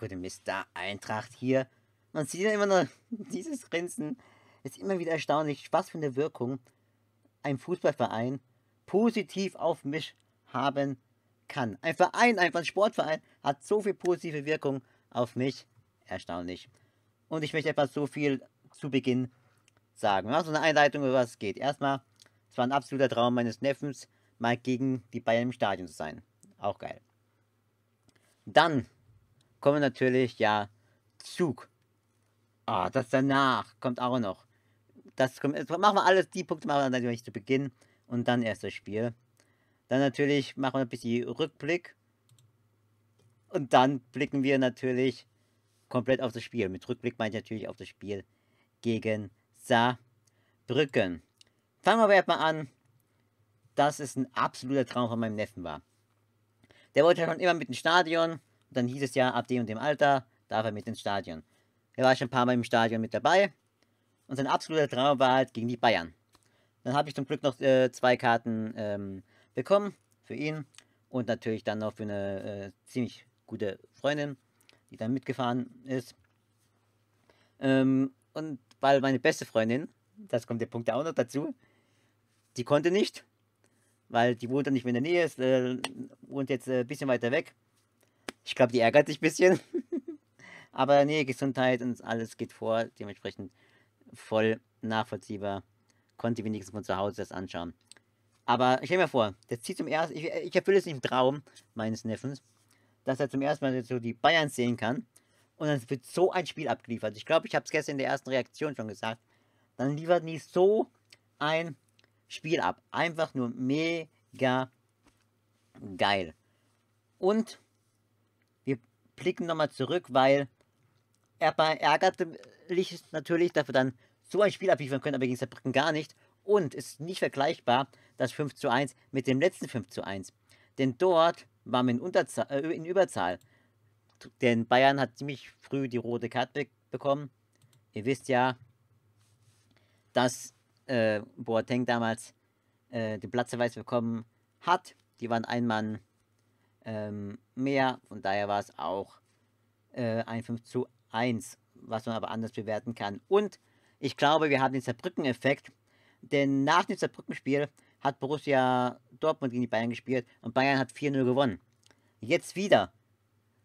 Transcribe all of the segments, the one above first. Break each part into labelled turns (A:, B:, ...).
A: Meine Güte, Mr. Eintracht hier. Man sieht ja immer nur dieses Grinsen. ist immer wieder erstaunlich, was für eine Wirkung ein Fußballverein positiv auf mich haben kann. Ein Verein, einfach ein Sportverein, hat so viel positive Wirkung auf mich. Erstaunlich. Und ich möchte etwas so viel zu Beginn sagen. Ja, so eine Einleitung, über was es geht. Erstmal, es war ein absoluter Traum meines Neffens, mal gegen die Bayern im Stadion zu sein. Auch geil. Dann kommen natürlich, ja, Zug. Ah, das danach kommt auch noch. Das kommt, jetzt machen wir alles, die Punkte machen wir natürlich zu Beginn und dann erst das Spiel. Dann natürlich machen wir ein bisschen Rückblick. Und dann blicken wir natürlich komplett auf das Spiel. Mit Rückblick meine ich natürlich auf das Spiel gegen Saarbrücken. Fangen wir aber erstmal an, dass es ein absoluter Traum von meinem Neffen war. Der wollte ja schon immer mit dem Stadion und dann hieß es ja, ab dem und dem Alter darf er mit ins Stadion. Er war schon ein paar Mal im Stadion mit dabei und sein absoluter Traum war halt gegen die Bayern. Dann habe ich zum Glück noch äh, zwei Karten ähm, bekommen für ihn und natürlich dann noch für eine äh, ziemlich gute Freundin, die dann mitgefahren ist. Ähm, und weil meine beste Freundin, das kommt der Punkt auch noch dazu, die konnte nicht, weil die wohnt dann nicht mehr in der Nähe, ist, äh, wohnt jetzt ein äh, bisschen weiter weg. Ich glaube, die ärgert sich ein bisschen. Aber nee, Gesundheit und alles geht vor. Dementsprechend voll nachvollziehbar. Konnte wenigstens von zu Hause das anschauen. Aber ich stell mir vor, der zieht zum ersten, ich, ich erfülle es im Traum meines Neffens, dass er zum ersten Mal so die Bayern sehen kann. Und dann wird so ein Spiel abgeliefert. Ich glaube, ich habe es gestern in der ersten Reaktion schon gesagt. Dann liefert nie so ein Spiel ab. Einfach nur mega geil. Und blicken nochmal zurück, weil erstmal ärgerlich natürlich, dass wir dann so ein Spiel abliefern können, aber gegen Saarbrücken gar nicht. Und es ist nicht vergleichbar, das 5 zu 1 mit dem letzten 5 zu 1. Denn dort waren wir in, Unterzahl, äh, in Überzahl. Denn Bayern hat ziemlich früh die rote Karte bekommen. Ihr wisst ja, dass äh, Boateng damals äh, den Platzverweis bekommen hat. Die waren ein Mann ähm, mehr. Von daher war es auch äh, ein 5 zu 1, was man aber anders bewerten kann. Und ich glaube, wir haben den Zerbrücken-Effekt, denn nach dem Zerbrücken-Spiel hat Borussia Dortmund gegen die Bayern gespielt und Bayern hat 4-0 gewonnen. Jetzt wieder.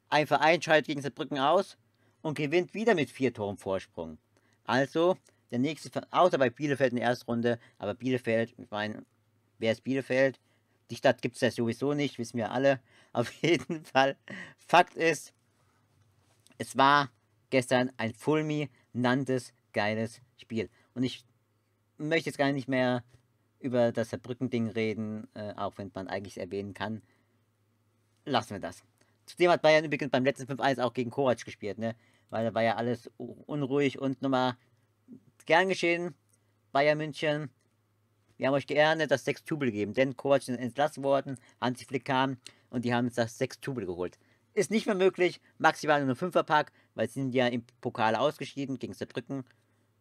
A: Ein Verein schaltet gegen Zerbrücken aus und gewinnt wieder mit 4 Toren Vorsprung. Also, der nächste, außer bei Bielefeld in der ersten Runde, aber Bielefeld, ich meine, wer ist Bielefeld? Die Stadt gibt es ja sowieso nicht, wissen wir alle. Auf jeden Fall. Fakt ist, es war gestern ein fulminantes, geiles Spiel. Und ich möchte jetzt gar nicht mehr über das Saarbrücken-Ding reden, äh, auch wenn man eigentlich erwähnen kann. Lassen wir das. Zudem hat Bayern übrigens beim letzten 5-1 auch gegen Kovac gespielt, ne? Weil da war ja alles unruhig und nochmal gern geschehen. Bayern München wir haben euch gerne das Sextubel gegeben, denn Kovac ist entlassen worden, Hansi Flick kam und die haben uns das Sextubel geholt. Ist nicht mehr möglich, maximal nur ein Fünferpack, weil sie sind ja im Pokal ausgeschieden gegen Saarbrücken.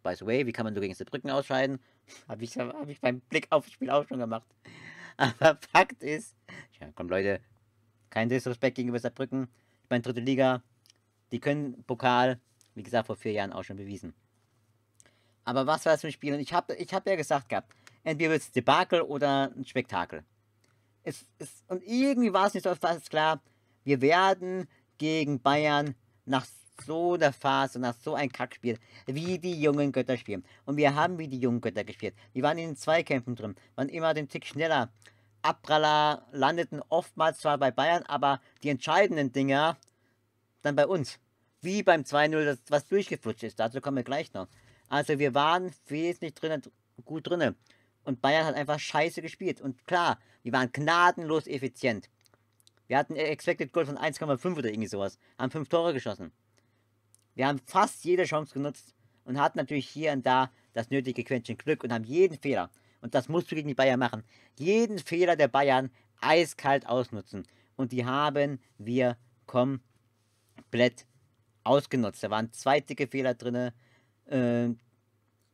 A: By the way, wie kann man so gegen Saarbrücken ausscheiden? Habe ich, hab ich beim Blick auf das Spiel auch schon gemacht. Aber Fakt ist, ja, komm Leute, kein Disrespekt gegenüber Saarbrücken. Ich meine, dritte Liga, die können Pokal, wie gesagt, vor vier Jahren auch schon bewiesen. Aber was war das für ein Spiel? Und ich habe ich hab ja gesagt gehabt, entweder wird es Debakel oder ein Spektakel. Es, es, und irgendwie war es nicht so fast klar, wir werden gegen Bayern nach so einer Phase, nach so einem Kackspiel, wie die jungen Götter spielen. Und wir haben wie die jungen Götter gespielt. Die waren in den Zweikämpfen drin, waren immer den Tick schneller. Abpraller landeten oftmals zwar bei Bayern, aber die entscheidenden Dinger dann bei uns. Wie beim 2-0, was durchgeflutscht ist. Dazu kommen wir gleich noch. Also wir waren wesentlich drin, gut drinne. Und Bayern hat einfach scheiße gespielt. Und klar, die waren gnadenlos effizient. Wir hatten Expected Goal von 1,5 oder irgendwie sowas. Haben fünf Tore geschossen. Wir haben fast jede Chance genutzt und hatten natürlich hier und da das nötige Quäntchen Glück und haben jeden Fehler. Und das musst du gegen die Bayern machen. Jeden Fehler der Bayern eiskalt ausnutzen. Und die haben wir komplett ausgenutzt. Da waren zwei dicke Fehler drin. Ähm,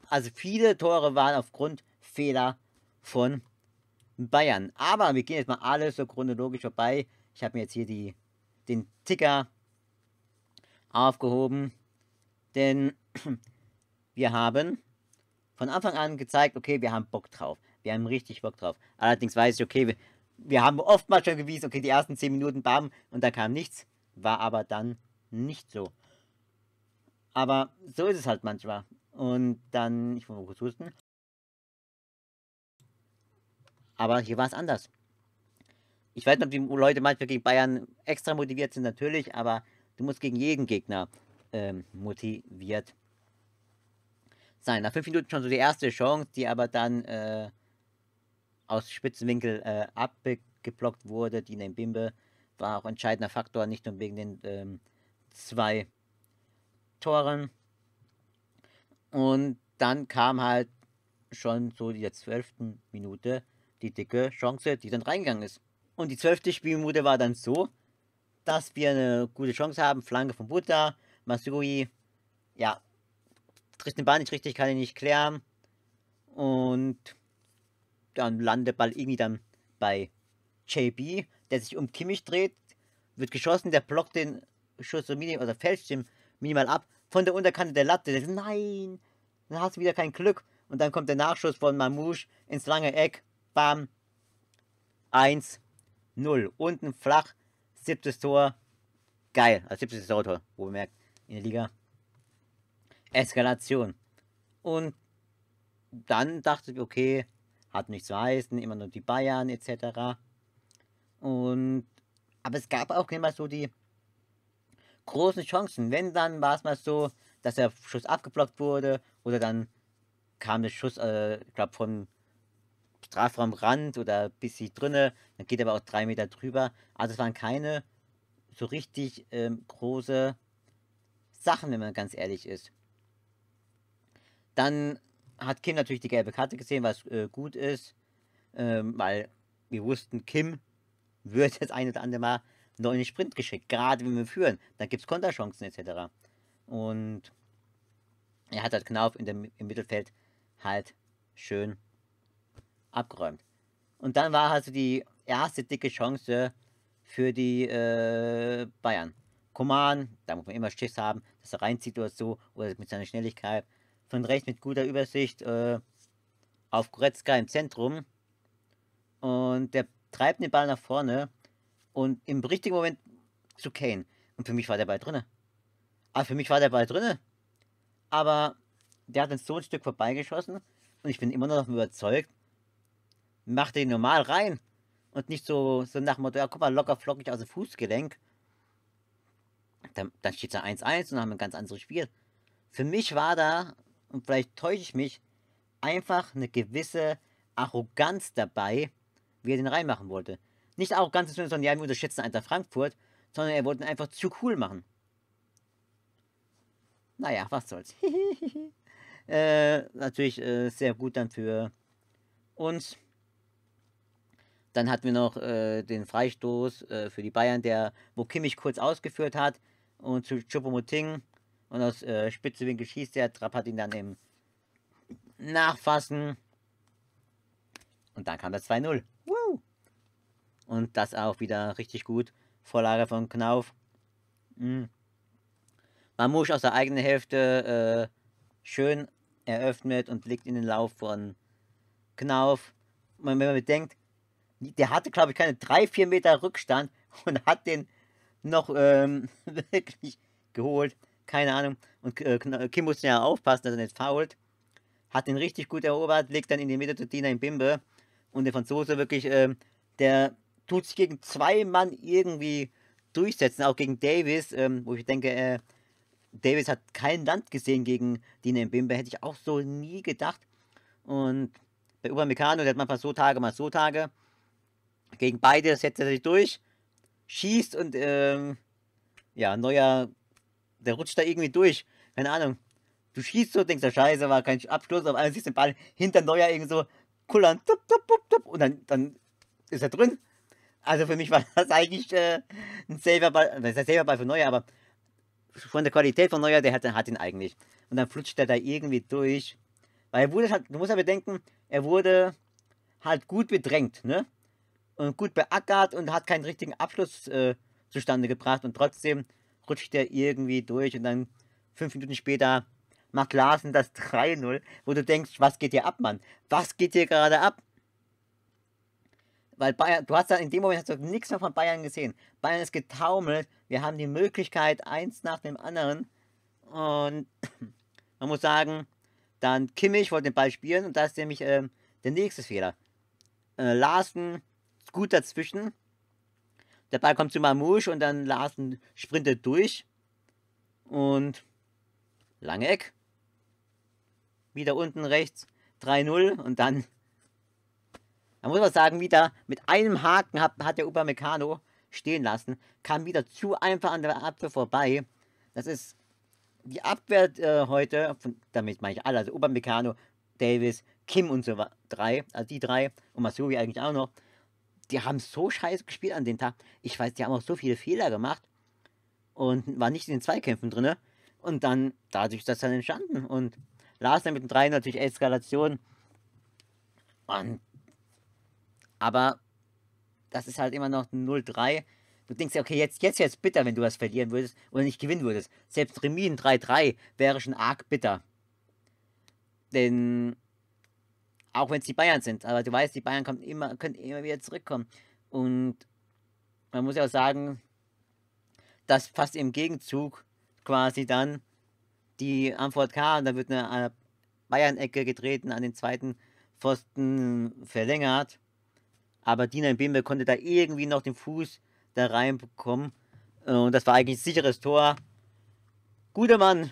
A: also viele Tore waren aufgrund Fehler von Bayern. Aber wir gehen jetzt mal alles so chronologisch vorbei. Ich habe mir jetzt hier die, den Ticker aufgehoben, denn wir haben von Anfang an gezeigt, okay, wir haben Bock drauf. Wir haben richtig Bock drauf. Allerdings weiß ich, okay, wir, wir haben oftmals schon gewiesen, okay, die ersten 10 Minuten, bam, und da kam nichts. War aber dann nicht so. Aber so ist es halt manchmal. Und dann, ich muss mal kurz husten. Aber hier war es anders. Ich weiß nicht, ob die Leute manchmal gegen Bayern extra motiviert sind, natürlich, aber du musst gegen jeden Gegner ähm, motiviert sein. Nach fünf Minuten schon so die erste Chance, die aber dann äh, aus Spitzenwinkel äh, abgeblockt wurde. Die in Bimbe war auch entscheidender Faktor, nicht nur wegen den ähm, zwei Toren. Und dann kam halt schon so die der zwölften Minute die dicke Chance, die dann reingegangen ist. Und die zwölfte Spielminute war dann so, dass wir eine gute Chance haben. Flanke von Buddha, Masui, ja, trifft den Ball nicht richtig, kann ihn nicht klären. Und dann landet der Ball irgendwie dann bei JB, der sich um Kimmich dreht, wird geschossen, der blockt den Schuss so minimal, also oder fälscht den minimal ab von der Unterkante der Latte. Der sagt, nein, dann hast du wieder kein Glück. Und dann kommt der Nachschuss von Mamouche ins lange Eck Bam. 1, 0. Unten flach, siebtes Tor. Geil, also siebtes Tor, wo merkt in der Liga. Eskalation. Und dann dachte ich, okay, hat nichts zu heißen, immer nur die Bayern etc. Und aber es gab auch immer so die großen Chancen. Wenn dann war es mal so, dass der Schuss abgeblockt wurde oder dann kam der Schuss, äh, ich glaube von Strafraumrand oder bis sie drinne, dann geht aber auch drei Meter drüber. Also es waren keine so richtig ähm, große Sachen, wenn man ganz ehrlich ist. Dann hat Kim natürlich die gelbe Karte gesehen, was äh, gut ist, ähm, weil wir wussten, Kim wird das ein oder andere Mal noch in den Sprint geschickt, gerade wenn wir führen. Dann gibt es Konterchancen etc. Und er hat halt Knauf in dem, im Mittelfeld halt schön abgeräumt. Und dann war also die erste dicke Chance für die äh, Bayern. Koman, da muss man immer Schiss haben, dass er reinzieht oder so, oder mit seiner Schnelligkeit. Von rechts mit guter Übersicht äh, auf Goretzka im Zentrum. Und der treibt den Ball nach vorne und im richtigen Moment zu Kane. Und für mich war der Ball drinne. Aber ah, für mich war der Ball drinne. Aber der hat dann so ein Stück vorbeigeschossen und ich bin immer noch davon überzeugt, mach den normal rein. Und nicht so, so nach dem Motto, ja, guck mal, locker flockig aus dem Fußgelenk. Dann, dann steht da 1-1 und haben ein ganz anderes Spiel. Für mich war da, und vielleicht täusche ich mich, einfach eine gewisse Arroganz dabei, wie er den reinmachen wollte. Nicht Arroganz, sondern ja, wir unterschätzen Eintracht Frankfurt, sondern er wollte ihn einfach zu cool machen. Naja, was soll's. äh, natürlich äh, sehr gut dann für uns. Dann hatten wir noch äh, den Freistoß äh, für die Bayern, der, wo Kimmich kurz ausgeführt hat und zu Chupomoting und aus äh, Spitzewinkel schießt er. Trapp hat ihn dann im Nachfassen. Und dann kam das 2-0. Und das auch wieder richtig gut. Vorlage von Knauf. Mhm. Mamouche aus der eigenen Hälfte äh, schön eröffnet und legt in den Lauf von Knauf. wenn man bedenkt, der hatte, glaube ich, keine drei, vier Meter Rückstand und hat den noch ähm, wirklich geholt. Keine Ahnung. Und äh, äh, Kim musste ja aufpassen, dass er nicht fault. Hat den richtig gut erobert, legt dann in die Mitte zu Dina in Bimbe. Und der Franzose wirklich, ähm, der tut sich gegen zwei Mann irgendwie durchsetzen, auch gegen Davis, ähm, wo ich denke, äh, Davis hat kein Land gesehen gegen Dina in Bimbe. Hätte ich auch so nie gedacht. Und bei Upamecano, der hat manchmal so Tage, mal so Tage. Gegen beide setzt er sich durch, schießt und ähm, ja, neuer, der rutscht da irgendwie durch. Keine Ahnung. Du schießt so, denkst, der Scheiße war kein Abschluss, auf einmal siehst du den Ball hinter Neuer irgendwie so kullern, tup, tup, tup, tup, und dann, dann ist er drin. Also für mich war das eigentlich äh, ein Saverball, das äh, ist ein Saverball für Neuer, aber von der Qualität von Neuer, der hat, hat ihn eigentlich. Und dann flutscht er da irgendwie durch. Weil er wurde, halt, du musst ja bedenken, er wurde halt gut bedrängt, ne? gut beackert und hat keinen richtigen Abschluss äh, zustande gebracht und trotzdem rutscht er irgendwie durch und dann fünf Minuten später macht Larsen das 3-0, wo du denkst, was geht hier ab, Mann? Was geht hier gerade ab? Weil Bayern, du hast da in dem Moment hast du nichts mehr von Bayern gesehen. Bayern ist getaumelt, wir haben die Möglichkeit, eins nach dem anderen. Und man muss sagen, dann Kimmich wollte den Ball spielen und da ist nämlich äh, der nächste Fehler. Äh, Larsen gut dazwischen. Der Ball kommt zu Mamouche und dann Larsen sprintet durch. Und lange Eck. Wieder unten rechts 3-0 und dann, da muss man sagen, wieder mit einem Haken hat, hat der Upamecano stehen lassen. Kam wieder zu einfach an der Abwehr vorbei. Das ist die Abwehr äh, heute, von, damit meine ich alle, also Upamecano, Davis, Kim und so weiter, drei, also die drei und Masuri eigentlich auch noch, die haben so scheiße gespielt an dem Tag. Ich weiß, die haben auch so viele Fehler gemacht und waren nicht in den Zweikämpfen drin. Und dann, dadurch ist das dann entstanden. Und Lars dann mit dem 3 natürlich Eskalation. Und, aber das ist halt immer noch 0-3. Du denkst ja, okay, jetzt, jetzt wäre es bitter, wenn du was verlieren würdest oder nicht gewinnen würdest. Selbst Remi Remis 3-3 wäre schon arg bitter. Denn auch wenn es die Bayern sind. Aber du weißt, die Bayern kommen immer, können immer wieder zurückkommen. Und man muss ja auch sagen, dass fast im Gegenzug quasi dann die Antwort kam, da wird eine, Bayern-Ecke getreten, an den zweiten Pfosten verlängert. Aber Dina Bimbe konnte da irgendwie noch den Fuß da reinbekommen. Und das war eigentlich ein sicheres Tor. Guter Mann.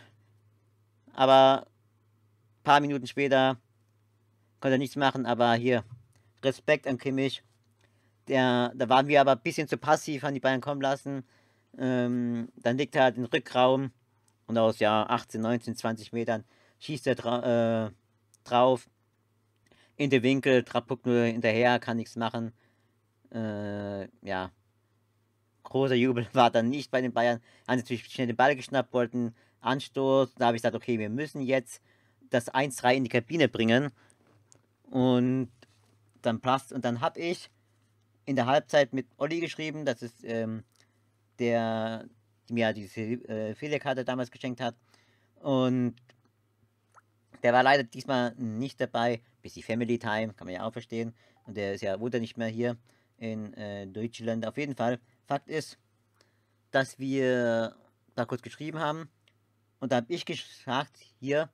A: Aber ein paar Minuten später konnte nichts machen, aber hier, Respekt an Kimmich. Der, da waren wir aber ein bisschen zu passiv, haben die Bayern kommen lassen. Ähm, dann liegt er halt im Rückraum und aus ja 18, 19, 20 Metern schießt er dra äh, drauf. In den Winkel, Trapuck nur hinterher, kann nichts machen. Äh, ja, großer Jubel war dann nicht bei den Bayern. Haben natürlich schnell den Ball geschnappt, wollten Anstoß. Da habe ich gesagt, okay, wir müssen jetzt das 1-3 in die Kabine bringen. Und dann passt. Und dann habe ich in der Halbzeit mit Olli geschrieben, das ist ähm, der, die mir diese äh, Fehlerkarte damals geschenkt hat. Und der war leider diesmal nicht dabei. bis die Family Time, kann man ja auch verstehen. Und der ist ja, wurde nicht mehr hier in äh, Deutschland. Auf jeden Fall. Fakt ist, dass wir da kurz geschrieben haben. Und da habe ich gesagt, hier,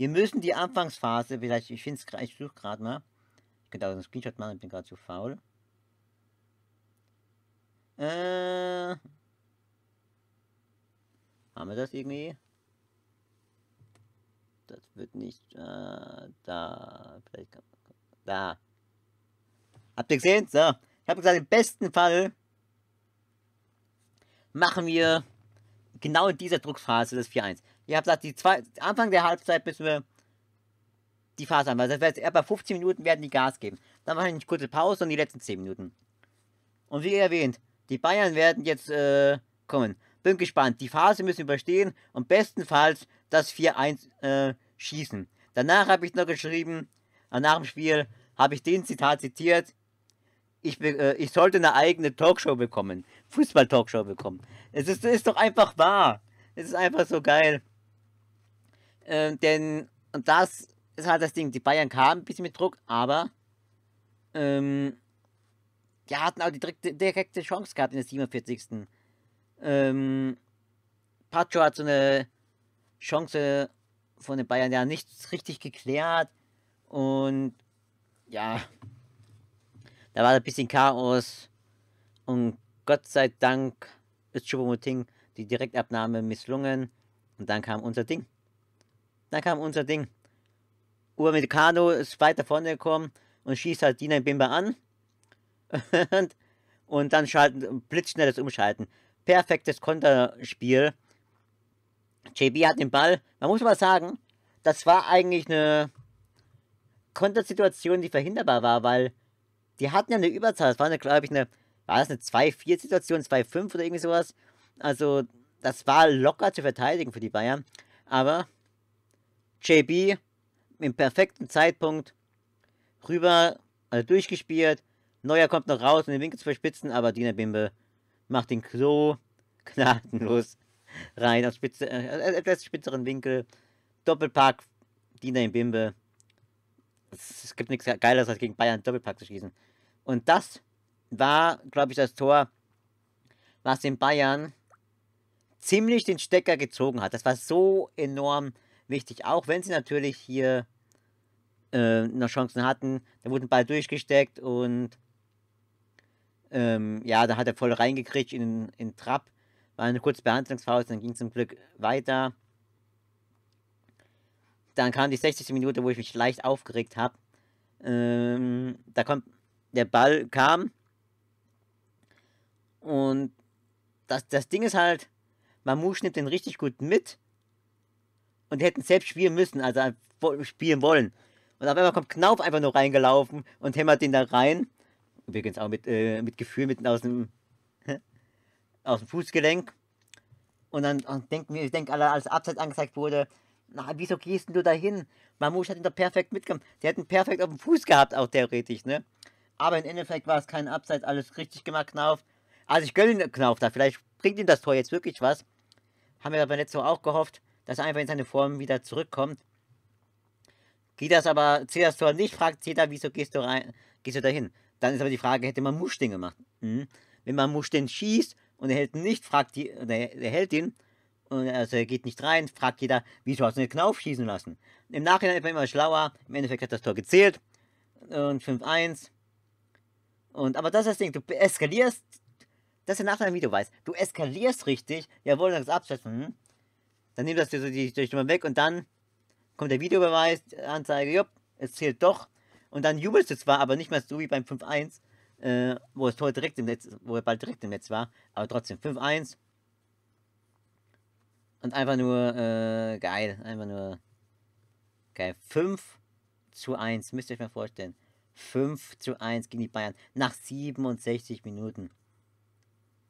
A: wir müssen die Anfangsphase, vielleicht, ich finde es ich suche gerade mal. Ich könnte auch einen Screenshot machen, ich bin gerade zu faul. Äh. Haben wir das irgendwie? Das wird nicht. Äh, da. Vielleicht Da. Habt ihr gesehen? So. Ich habe gesagt, im besten Fall machen wir genau in dieser Druckphase das 4-1. Ihr habt gesagt, die zwei, Anfang der Halbzeit müssen wir die Phase haben, das wird erst bei 15 Minuten werden die Gas geben. Dann machen wir eine kurze Pause und die letzten 10 Minuten. Und wie erwähnt, die Bayern werden jetzt äh, kommen. Bin gespannt. Die Phase müssen wir überstehen und bestenfalls das 4-1 äh, schießen. Danach habe ich noch geschrieben, äh, nach dem Spiel habe ich den Zitat zitiert. Ich, äh, ich sollte eine eigene Talkshow bekommen. Fußball-Talkshow bekommen. Es ist, ist doch einfach wahr. Es ist einfach so geil. Äh, denn, und das ist halt das Ding, die Bayern kamen ein bisschen mit Druck, aber ähm, die hatten auch die direkte, direkte Chance gehabt in der 47. Ähm, Pacho hat so eine Chance von den Bayern ja nicht richtig geklärt und ja, da war ein bisschen Chaos und Gott sei Dank ist choupo die Direktabnahme misslungen und dann kam unser Ding. Dann kam unser Ding. Uramecano ist weiter vorne gekommen und schießt halt Dina Bimba an. und, und dann schalten, blitzschnelles Umschalten. Perfektes Konterspiel. JB hat den Ball. Man muss mal sagen, das war eigentlich eine Kontersituation, die verhinderbar war, weil die hatten ja eine Überzahl. Das war, glaube ich, eine, war das eine 2-4-Situation, 2-5 oder irgendwie sowas. Also, das war locker zu verteidigen für die Bayern. Aber JB im perfekten Zeitpunkt rüber, also durchgespielt. Neuer kommt noch raus, um den Winkel zu verspitzen, aber Dina Bimbe macht den Klo gnadenlos rein, aus spitze, äh, etwas spitzeren Winkel. Doppelpack, Dina in Bimbe. Es gibt nichts Geileres, als gegen Bayern Doppelpack zu schießen. Und das war, glaube ich, das Tor, was den Bayern ziemlich den Stecker gezogen hat. Das war so enorm wichtig. Auch wenn sie natürlich hier äh, noch Chancen hatten. Da wurde ein Ball durchgesteckt und ähm, ja, da hat er voll reingekriegt in, den Trab. War eine kurze Behandlungspause, dann ging es zum Glück weiter. Dann kam die 60. Minute, wo ich mich leicht aufgeregt habe. Ähm, da kommt der Ball kam und das, das Ding ist halt, Mamu schnippt den richtig gut mit und hätten selbst spielen müssen, also spielen wollen. Und auf einmal kommt Knauf einfach nur reingelaufen und hämmert den da rein. Übrigens auch mit, äh, mit Gefühl mitten aus dem, aus dem Fußgelenk. Und dann und denken wir, ich denke, alle, als Abseits angezeigt wurde, na, wieso gehst du da hin? Mamouche hat ihn doch perfekt mitgenommen. Sie hätten perfekt auf dem Fuß gehabt, auch theoretisch, ne? Aber im Endeffekt war es kein Abseits, alles richtig gemacht, Knauf. Also ich gönne Knauf da, vielleicht bringt ihm das Tor jetzt wirklich was. Haben wir aber letztes Mal auch gehofft dass er einfach in seine Form wieder zurückkommt. Geht das aber, zieht das Tor nicht, fragt jeder, wieso gehst du, rein, gehst du dahin? Dann ist aber die Frage, hätte man Muschding gemacht? Hm? Wenn man Muschding schießt und er hält ihn nicht, fragt die, er, er hält ihn, und also er geht nicht rein, fragt jeder, wieso hast du den Knauf schießen lassen? Im Nachhinein ist man immer schlauer, im Endeffekt hat das Tor gezählt und 5-1. Und, aber das ist das Ding, du eskalierst, das ist der Nachteil wie du weißt du, eskalierst richtig, jawohl, dann ist Abschätzen, dann nimmt das die, Stimme weg und dann kommt der Videobeweis, Anzeige, jupp, es zählt doch. Und dann jubelst du zwar, aber nicht mehr so wie beim 5-1, äh, wo das Tor direkt im Netz, wo er bald direkt im Netz war, aber trotzdem 5-1. Und einfach nur äh, geil, einfach nur geil. 5 zu 1, müsst ihr euch mal vorstellen. 5 zu 1 gegen die Bayern nach 67 Minuten.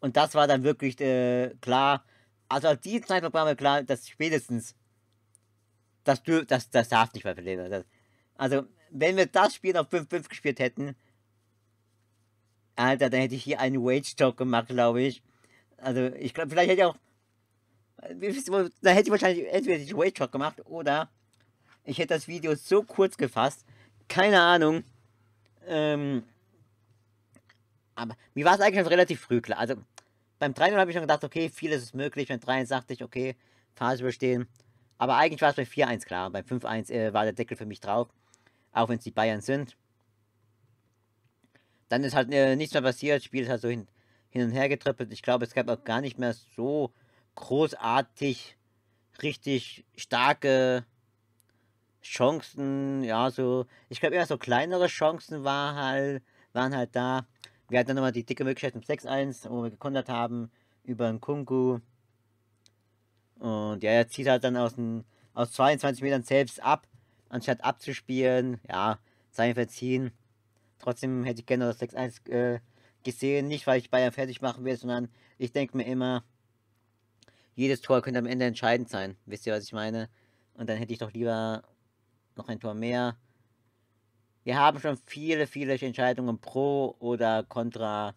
A: Und das war dann wirklich äh, klar, also auf diesem Zeit war mir klar, dass spätestens das, das, das darf nicht mehr verlieren. also, wenn wir das Spiel auf 5-5 gespielt hätten, Alter, dann hätte ich hier einen Wage-Talk gemacht, glaube ich. Also, ich glaube, vielleicht hätte ich auch. Da hätte ich wahrscheinlich entweder einen Wage-Talk gemacht oder ich hätte das Video so kurz gefasst. Keine Ahnung. Ähm, aber mir war es eigentlich relativ früh klar. Also, beim 3-0 habe ich schon gedacht, okay, vieles ist möglich. Beim 3-1 sagte ich, okay, Phase überstehen. Aber eigentlich war es bei 4-1 klar. Beim 5-1 äh, war der Deckel für mich drauf. Auch wenn es die Bayern sind. Dann ist halt äh, nichts mehr passiert. Das Spiel ist halt so hin, hin und her getrippelt. Ich glaube, es gab auch gar nicht mehr so großartig, richtig starke Chancen. Ja, so. Ich glaube, eher so kleinere Chancen war halt, waren halt da. Wir hatten dann nochmal die dicke Möglichkeit im 6-1, wo wir gekontert haben, über einen Kungu. Und ja, er zieht halt dann aus, den, aus 22 Metern selbst ab, anstatt abzuspielen. Ja, sein verziehen. Trotzdem hätte ich gerne das 6-1 äh, gesehen. Nicht, weil ich Bayern fertig machen will, sondern ich denke mir immer, jedes Tor könnte am Ende entscheidend sein. Wisst ihr, was ich meine? Und dann hätte ich doch lieber noch ein Tor mehr wir haben schon viele, viele Entscheidungen pro oder contra,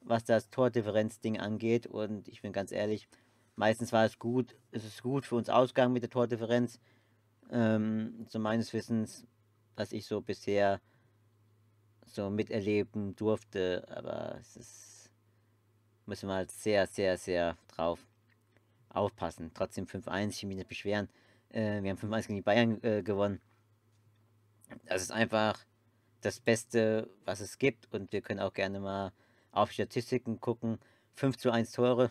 A: was das Tordifferenz-Ding angeht. Und ich bin ganz ehrlich, meistens war es gut, es ist gut für uns ausgegangen mit der Tordifferenz. Ähm, so meines Wissens, was ich so bisher so miterleben durfte. Aber es ist, müssen wir halt sehr, sehr, sehr drauf aufpassen. Trotzdem 5-1, ich will mich nicht beschweren. Äh, wir haben 5-1 gegen die Bayern äh, gewonnen. Das ist einfach das Beste, was es gibt. Und wir können auch gerne mal auf Statistiken gucken. 5 zu 1 Tore.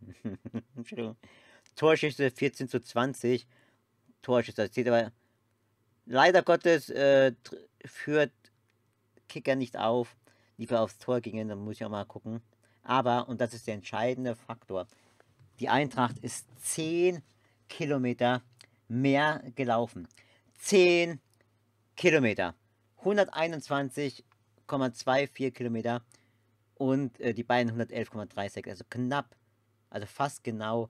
A: Torschüsse 14 zu 20. Torschüsse. Das sieht aber leider Gottes äh, führt Kicker nicht auf. Lieber aufs Tor gingen, dann muss ich auch mal gucken. Aber, und das ist der entscheidende Faktor, die Eintracht ist 10 Kilometer mehr gelaufen. 10 Kilometer. Kilometer. 121,24 Kilometer und äh, die beiden 111,36. Also knapp, also fast genau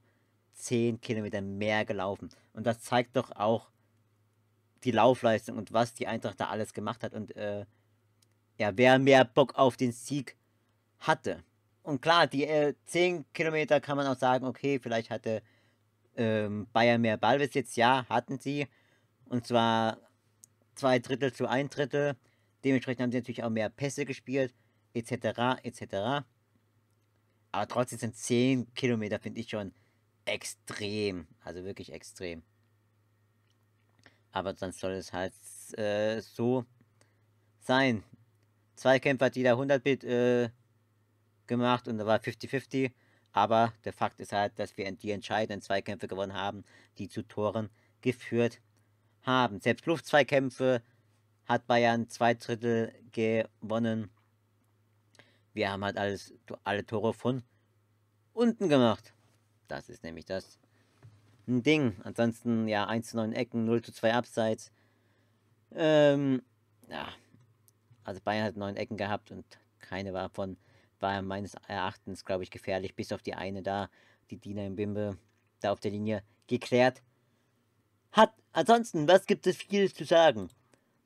A: 10 Kilometer mehr gelaufen. Und das zeigt doch auch die Laufleistung und was die Eintracht da alles gemacht hat. Und äh, ja, wer mehr Bock auf den Sieg hatte. Und klar, die äh, 10 Kilometer kann man auch sagen, okay, vielleicht hatte ähm, Bayern mehr jetzt. Ja, hatten sie. Und zwar zwei Drittel zu ein Drittel. Dementsprechend haben sie natürlich auch mehr Pässe gespielt, etc., etc. Aber trotzdem sind 10 Kilometer, finde ich schon extrem. Also wirklich extrem. Aber sonst soll es halt äh, so sein. Zwei Kämpfer hat jeder 100 Bit äh, gemacht und da war 50-50. Aber der Fakt ist halt, dass wir die entscheidenden Zweikämpfe gewonnen haben, die zu Toren geführt haben haben. Selbst Luftzweikämpfe hat Bayern zwei Drittel gewonnen. Wir haben halt alles, alle Tore von unten gemacht. Das ist nämlich das Ding. Ansonsten ja 1 zu 9 Ecken, 0 zu 2 Abseits. Ähm, ja. Also Bayern hat 9 Ecken gehabt und keine war von, war meines Erachtens, glaube ich, gefährlich, bis auf die eine da, die Dina im Bimbe, da auf der Linie geklärt hat, ansonsten, was gibt es vieles zu sagen?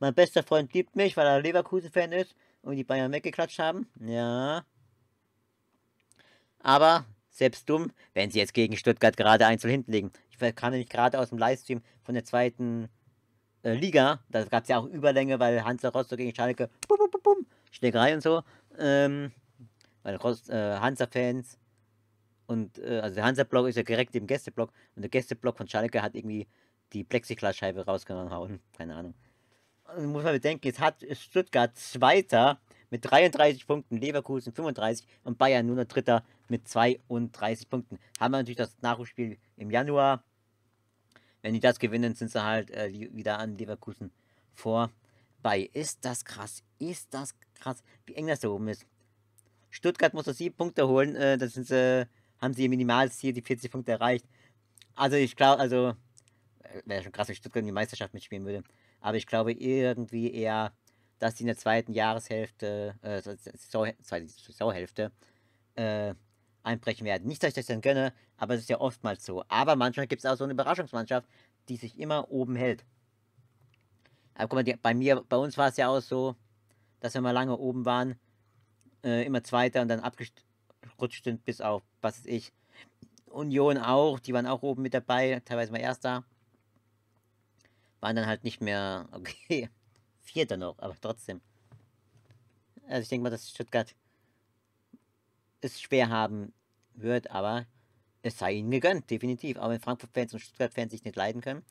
A: Mein bester Freund liebt mich, weil er Leverkusen-Fan ist und die Bayern weggeklatscht haben. Ja. Aber selbst dumm, wenn sie jetzt gegen Stuttgart gerade einzeln hinten liegen. Ich kann nämlich gerade aus dem Livestream von der zweiten äh, Liga. Da gab es ja auch Überlänge, weil Hansa Rostock gegen Schalke, bum, bum, bum, bum, Schlägerei und so. Ähm, weil äh, Hansa-Fans und äh, also der Hansa-Block ist ja direkt im Gästeblock und der Gästeblock von Schalke hat irgendwie die Plexiglasscheibe rausgenommen haben. Keine Ahnung. Und also muss man bedenken, jetzt hat Stuttgart Zweiter mit 33 Punkten, Leverkusen 35 und Bayern nur noch Dritter mit 32 Punkten. Haben wir natürlich das Nachholspiel im Januar. Wenn die das gewinnen, sind sie halt äh, wieder an Leverkusen vorbei. Ist das krass? Ist das krass, wie eng das da oben ist? Stuttgart muss noch sieben Punkte holen, äh, das sind sie, haben sie ihr Minimalziel, die 40 Punkte erreicht. Also ich glaube, also wäre schon krass, wenn Stuttgart in die Meisterschaft mitspielen würde. Aber ich glaube irgendwie eher, dass sie in der zweiten Jahreshälfte, äh, Saison, zweite Saisonhälfte, äh, einbrechen werden. Nicht, dass ich das dann gönne, aber es ist ja oftmals so. Aber manchmal gibt es auch so eine Überraschungsmannschaft, die sich immer oben hält. Aber guck mal, die, bei mir, bei uns war es ja auch so, dass wir mal lange oben waren, äh, immer Zweiter und dann abgerutscht sind bis auf, was weiß ich, Union auch, die waren auch oben mit dabei, teilweise mal Erster waren dann halt nicht mehr, okay, Vierter noch, aber trotzdem. Also ich denke mal, dass Stuttgart es schwer haben wird, aber es sei ihnen gegönnt, definitiv. Auch wenn Frankfurt-Fans und Stuttgart-Fans sich nicht leiden können,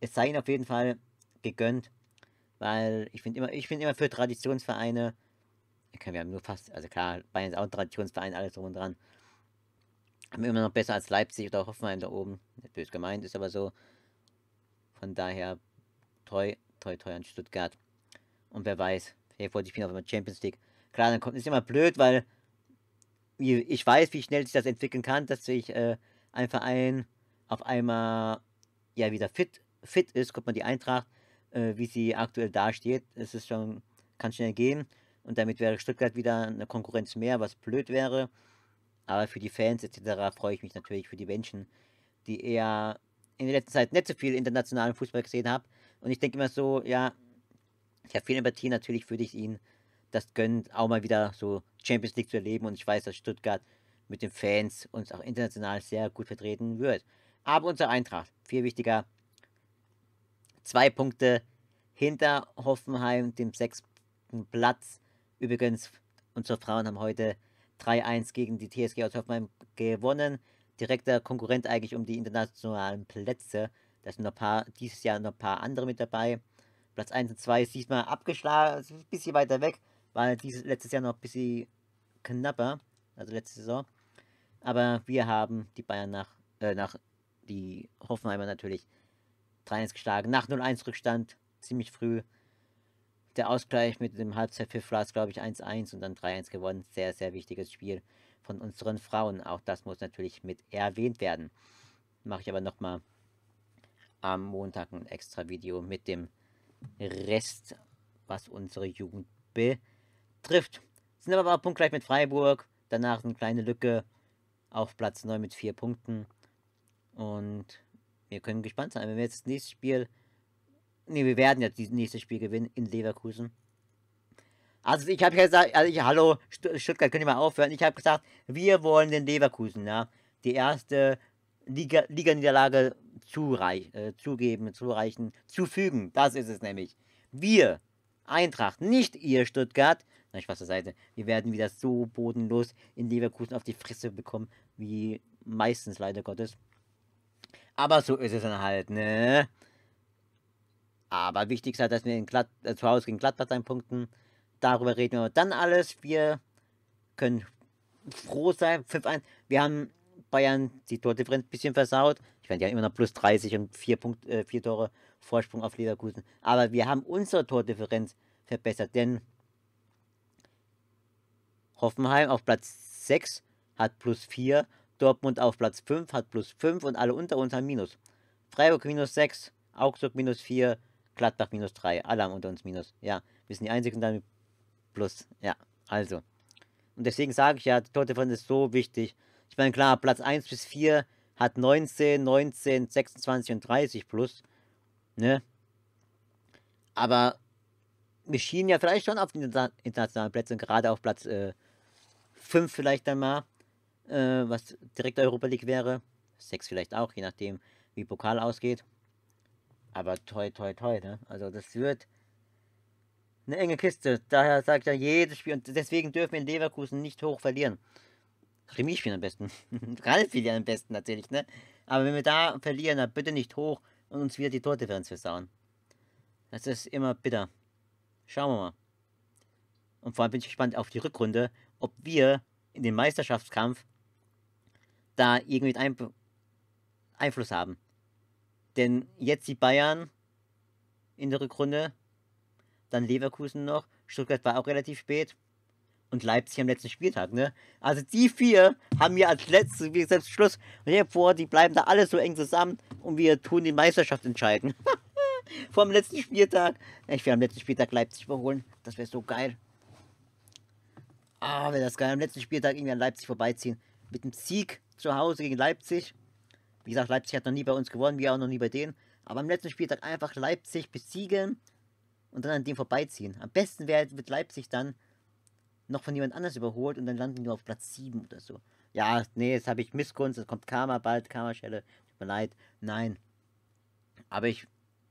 A: es sei ihnen auf jeden Fall gegönnt, weil ich finde immer, ich immer für Traditionsvereine. Okay, wir haben nur fast, also klar, Bayern ist auch ein Traditionsverein, alles drum und dran. Haben immer noch besser als Leipzig oder Hoffenheim da oben. Nicht böse gemeint, ist aber so. Von daher toi, toi, toi an Stuttgart. Und wer weiß, hey, wollte ich bin auf einmal Champions League. Klar, dann kommt es immer blöd, weil ich weiß, wie schnell sich das entwickeln kann, dass sich äh, ein Verein auf einmal ja wieder fit, fit ist. Guckt man die Eintracht, äh, wie sie aktuell dasteht. Es ist schon, kann schnell gehen. Und damit wäre Stuttgart wieder eine Konkurrenz mehr, was blöd wäre. Aber für die Fans etc. freue ich mich natürlich für die Menschen, die eher in der letzten Zeit nicht so viel internationalen Fußball gesehen haben, und ich denke immer so, ja, ich habe viel Empathie, natürlich würde ich ihnen das gönnen, auch mal wieder so Champions League zu erleben. Und ich weiß, dass Stuttgart mit den Fans uns auch international sehr gut vertreten wird. Aber unser Eintracht, viel wichtiger, zwei Punkte hinter Hoffenheim, dem sechsten Platz. Übrigens, unsere Frauen haben heute 3-1 gegen die TSG aus Hoffenheim gewonnen. Direkter Konkurrent eigentlich um die internationalen Plätze. Da sind noch paar, dieses Jahr noch ein paar andere mit dabei. Platz 1 und 2 ist diesmal abgeschlagen, ist also ein bisschen weiter weg. War dieses, letztes Jahr noch ein bisschen knapper, also letzte Saison. Aber wir haben die Bayern nach, äh, nach die Hoffenheimer natürlich 3-1 geschlagen. Nach 0-1 Rückstand, ziemlich früh. Der Ausgleich mit dem Halbzeitpfiff war es, glaube ich, 1-1 und dann 3-1 gewonnen. Sehr, sehr wichtiges Spiel von unseren Frauen. Auch das muss natürlich mit erwähnt werden. Mache ich aber nochmal am Montag ein extra Video mit dem Rest, was unsere Jugend betrifft. Sind aber auch punktgleich mit Freiburg. Danach eine kleine Lücke auf Platz 9 mit 4 Punkten. Und wir können gespannt sein, wenn wir jetzt das nächste Spiel. Ne, wir werden jetzt dieses nächste Spiel gewinnen in Leverkusen. Also ich habe gesagt, also ich, hallo Stuttgart, könnt ihr mal aufhören. Ich habe gesagt, wir wollen den Leverkusen, ja. Die erste Liga-Niederlage äh, zugeben, zureichen, zufügen. Das ist es nämlich. Wir, Eintracht, nicht ihr Stuttgart. Nein, ich Spaß zur Seite. Wir werden wieder so bodenlos in Leverkusen auf die Fresse bekommen, wie meistens leider Gottes. Aber so ist es dann halt, ne? Aber wichtig ist halt, dass wir in Glatt, äh, zu Hause gegen Gladbach dann punkten. Darüber reden wir dann alles. Wir können froh sein. 5-1. Wir haben Bayern die Tordifferenz ein bisschen versaut. Ich meine, ja immer noch plus 30 und 4, Punkt, äh, vier Tore Vorsprung auf Leverkusen. Aber wir haben unsere Tordifferenz verbessert, denn Hoffenheim auf Platz 6 hat plus 4, Dortmund auf Platz 5 hat plus 5 und alle unter uns haben Minus. Freiburg minus 6, Augsburg minus 4, Gladbach minus 3, alle haben unter uns Minus. Ja, wir sind die Einzigen damit plus. Ja, also. Und deswegen sage ich ja, die Tordifferenz ist so wichtig. Ich meine, klar, Platz 1 bis 4 hat 19, 19, 26 und 30 plus. Ne? Aber wir schienen ja vielleicht schon auf den internationalen Plätzen, gerade auf Platz äh, 5 vielleicht dann mal, äh, was direkt Europa League wäre. 6 vielleicht auch, je nachdem, wie Pokal ausgeht. Aber toi, toi, toi, ne? Also das wird eine enge Kiste. Daher sagt ja jedes Spiel. Und deswegen dürfen wir in Leverkusen nicht hoch verlieren. Remy spielen am besten. Ralf spielt ja am besten natürlich, ne? Aber wenn wir da verlieren, dann bitte nicht hoch und uns wieder die Tordifferenz versauen. Das ist immer bitter. Schauen wir mal. Und vor allem bin ich gespannt auf die Rückrunde, ob wir in den Meisterschaftskampf da irgendwie einen Einfluss haben. Denn jetzt die Bayern in der Rückrunde, dann Leverkusen noch, Stuttgart war auch relativ spät und Leipzig am letzten Spieltag, ne? Also die vier haben wir als letztes, wie gesagt, Schluss. Und hier vor, die bleiben da alle so eng zusammen und wir tun die Meisterschaft entscheiden. vor dem letzten Spieltag. Ich will am letzten Spieltag Leipzig überholen. Das wäre so geil. Ah, wäre das geil. Am letzten Spieltag irgendwie an Leipzig vorbeiziehen. Mit einem Sieg zu Hause gegen Leipzig. Wie gesagt, Leipzig hat noch nie bei uns gewonnen, wir auch noch nie bei denen. Aber am letzten Spieltag einfach Leipzig besiegen und dann an dem vorbeiziehen. Am besten wäre mit Leipzig dann noch von jemand anders überholt und dann landen die auf Platz 7 oder so. Ja, nee, jetzt habe ich Missgunst, es kommt Karma bald, Karma-Schelle, tut mir leid. Nein. Aber ich,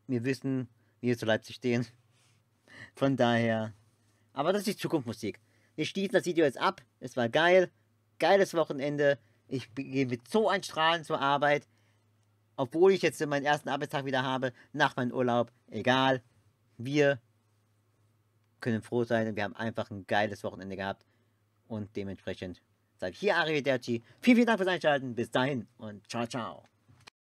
A: wir wissen, wie wir zu Leipzig stehen. Von daher. Aber das ist die Zukunftsmusik. Wir schließen das Video jetzt ab. Es war geil. Geiles Wochenende. Ich gehe mit so ein Strahlen zur Arbeit. Obwohl ich jetzt meinen ersten Arbeitstag wieder habe, nach meinem Urlaub. Egal. Wir können froh sein. Wir haben einfach ein geiles Wochenende gehabt. Und dementsprechend sage ich hier Arrivederci. Vielen, vielen Dank fürs Einschalten. Bis dahin und ciao, ciao.